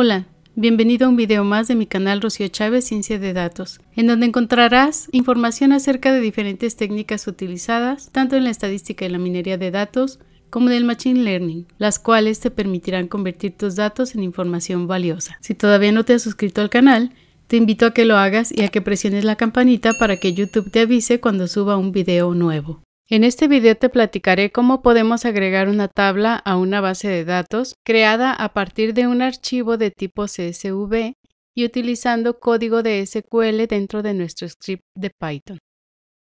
Hola, bienvenido a un video más de mi canal Rocío Chávez Ciencia de Datos, en donde encontrarás información acerca de diferentes técnicas utilizadas tanto en la estadística y la minería de datos como del Machine Learning, las cuales te permitirán convertir tus datos en información valiosa. Si todavía no te has suscrito al canal, te invito a que lo hagas y a que presiones la campanita para que YouTube te avise cuando suba un video nuevo. En este video te platicaré cómo podemos agregar una tabla a una base de datos creada a partir de un archivo de tipo CSV y utilizando código de SQL dentro de nuestro script de Python.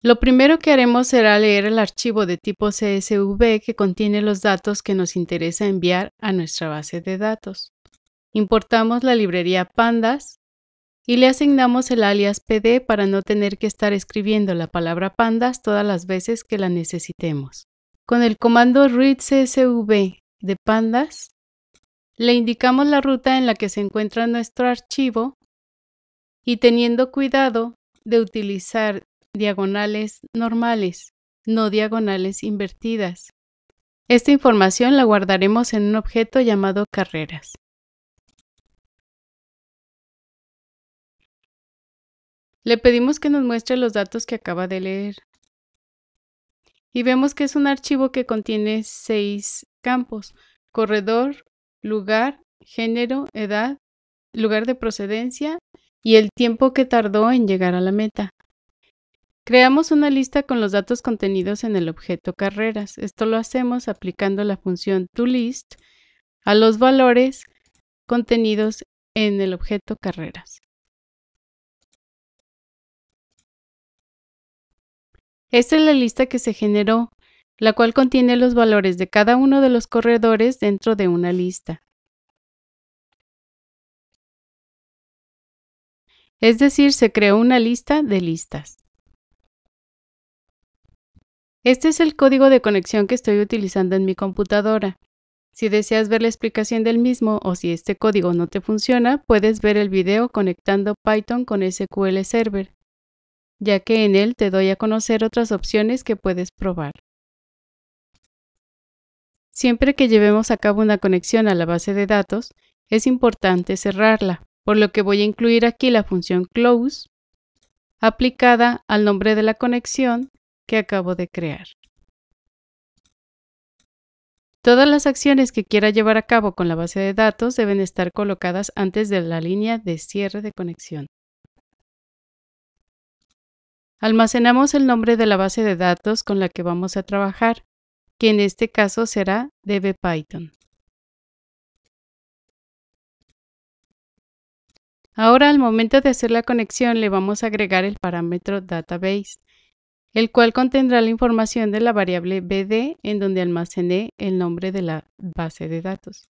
Lo primero que haremos será leer el archivo de tipo CSV que contiene los datos que nos interesa enviar a nuestra base de datos. Importamos la librería pandas y le asignamos el alias PD para no tener que estar escribiendo la palabra pandas todas las veces que la necesitemos. Con el comando read csv de pandas, le indicamos la ruta en la que se encuentra nuestro archivo y teniendo cuidado de utilizar diagonales normales, no diagonales invertidas. Esta información la guardaremos en un objeto llamado carreras. Le pedimos que nos muestre los datos que acaba de leer. Y vemos que es un archivo que contiene seis campos, corredor, lugar, género, edad, lugar de procedencia y el tiempo que tardó en llegar a la meta. Creamos una lista con los datos contenidos en el objeto carreras. Esto lo hacemos aplicando la función toList a los valores contenidos en el objeto carreras. Esta es la lista que se generó, la cual contiene los valores de cada uno de los corredores dentro de una lista. Es decir, se creó una lista de listas. Este es el código de conexión que estoy utilizando en mi computadora. Si deseas ver la explicación del mismo o si este código no te funciona, puedes ver el video conectando Python con SQL Server ya que en él te doy a conocer otras opciones que puedes probar. Siempre que llevemos a cabo una conexión a la base de datos, es importante cerrarla, por lo que voy a incluir aquí la función close aplicada al nombre de la conexión que acabo de crear. Todas las acciones que quiera llevar a cabo con la base de datos deben estar colocadas antes de la línea de cierre de conexión. Almacenamos el nombre de la base de datos con la que vamos a trabajar, que en este caso será dbPython. Ahora al momento de hacer la conexión le vamos a agregar el parámetro database, el cual contendrá la información de la variable bd en donde almacené el nombre de la base de datos.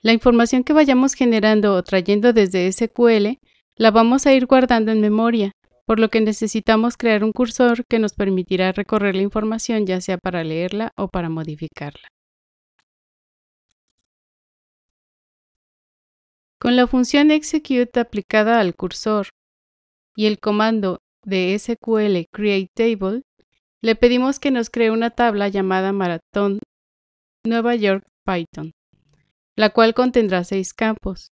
La información que vayamos generando o trayendo desde SQL la vamos a ir guardando en memoria por lo que necesitamos crear un cursor que nos permitirá recorrer la información ya sea para leerla o para modificarla. Con la función execute aplicada al cursor y el comando de SQL create table, le pedimos que nos cree una tabla llamada Maratón Nueva York Python, la cual contendrá seis campos,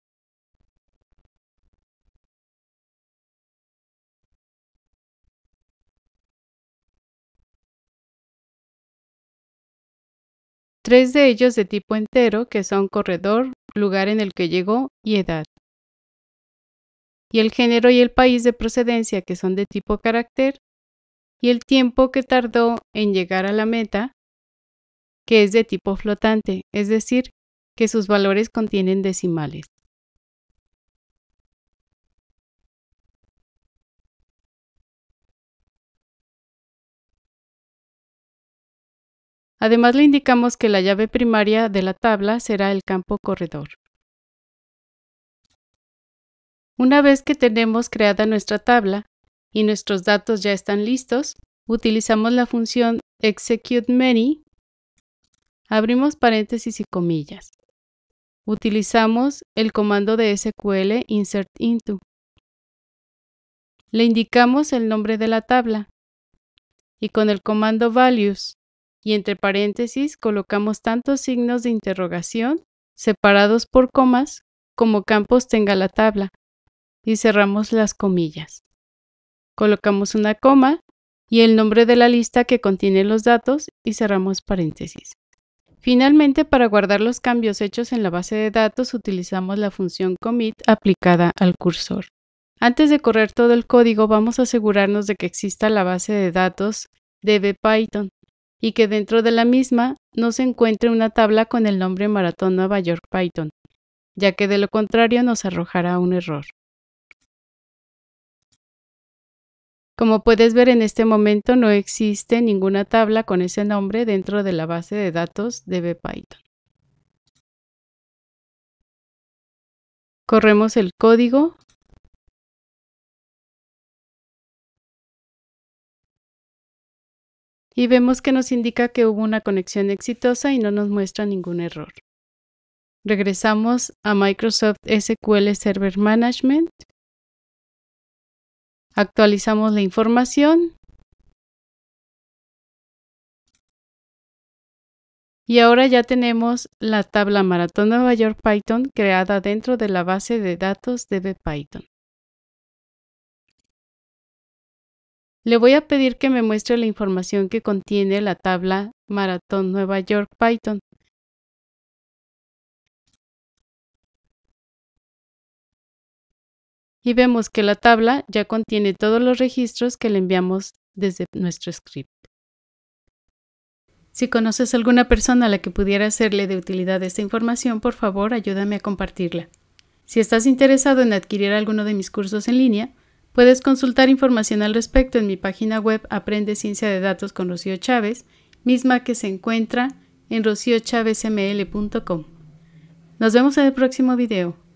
tres de ellos de tipo entero, que son corredor, lugar en el que llegó y edad. Y el género y el país de procedencia, que son de tipo carácter, y el tiempo que tardó en llegar a la meta, que es de tipo flotante, es decir, que sus valores contienen decimales. Además le indicamos que la llave primaria de la tabla será el campo corredor. Una vez que tenemos creada nuestra tabla y nuestros datos ya están listos, utilizamos la función execute many, abrimos paréntesis y comillas. Utilizamos el comando de SQL insert into. Le indicamos el nombre de la tabla y con el comando values y entre paréntesis colocamos tantos signos de interrogación separados por comas como campos tenga la tabla y cerramos las comillas. Colocamos una coma y el nombre de la lista que contiene los datos y cerramos paréntesis. Finalmente, para guardar los cambios hechos en la base de datos utilizamos la función commit aplicada al cursor. Antes de correr todo el código, vamos a asegurarnos de que exista la base de datos dbpython. Python y que dentro de la misma no se encuentre una tabla con el nombre Maratón Nueva York Python, ya que de lo contrario nos arrojará un error. Como puedes ver en este momento no existe ninguna tabla con ese nombre dentro de la base de datos de Python. Corremos el código y vemos que nos indica que hubo una conexión exitosa y no nos muestra ningún error. Regresamos a Microsoft SQL Server Management. Actualizamos la información. Y ahora ya tenemos la tabla Maratón Nueva York Python creada dentro de la base de datos de Python. Le voy a pedir que me muestre la información que contiene la tabla Maratón Nueva York Python. Y vemos que la tabla ya contiene todos los registros que le enviamos desde nuestro script. Si conoces alguna persona a la que pudiera serle de utilidad esta información, por favor ayúdame a compartirla. Si estás interesado en adquirir alguno de mis cursos en línea, Puedes consultar información al respecto en mi página web Aprende Ciencia de Datos con Rocío Chávez, misma que se encuentra en rociochavezml.com. Nos vemos en el próximo video.